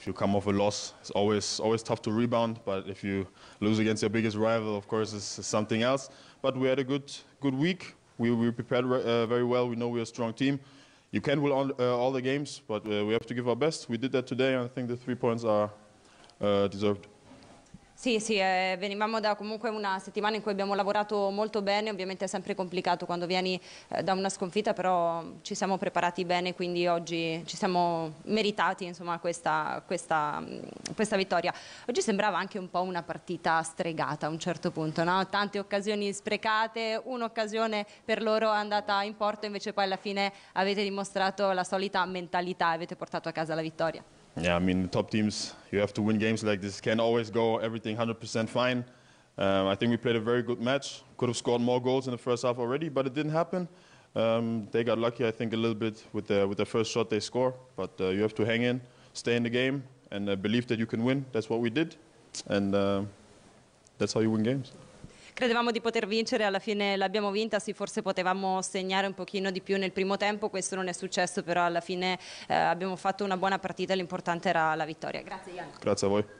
if you come off a loss, it's always always tough to rebound. But if you lose against your biggest rival, of course, it's something else. But we had a good good week. We, we prepared uh, very well. We know we're a strong team. You can win all, uh, all the games, but uh, we have to give our best. We did that today, and I think the three points are uh, deserved. Sì, sì, eh, venivamo da comunque una settimana in cui abbiamo lavorato molto bene, ovviamente è sempre complicato quando vieni eh, da una sconfitta, però ci siamo preparati bene, quindi oggi ci siamo meritati insomma, questa, questa, mm, questa, vittoria. Oggi sembrava anche un po' una partita stregata a un certo punto, no? tante occasioni sprecate, un'occasione per loro è andata in porto, invece poi alla fine avete dimostrato la solita mentalità, avete portato a casa la vittoria. Yeah, I mean, the top teams, you have to win games like this. Can't always go everything 100% fine. Um, I think we played a very good match. Could have scored more goals in the first half already, but it didn't happen. Um, they got lucky, I think, a little bit with the, with the first shot they score. But uh, you have to hang in, stay in the game, and uh, believe that you can win. That's what we did, and uh, that's how you win games. credevamo di poter vincere, alla fine l'abbiamo vinta, sì forse potevamo segnare un pochino di più nel primo tempo, questo non è successo, però alla fine eh, abbiamo fatto una buona partita, l'importante era la vittoria. Grazie Ian. Grazie a voi.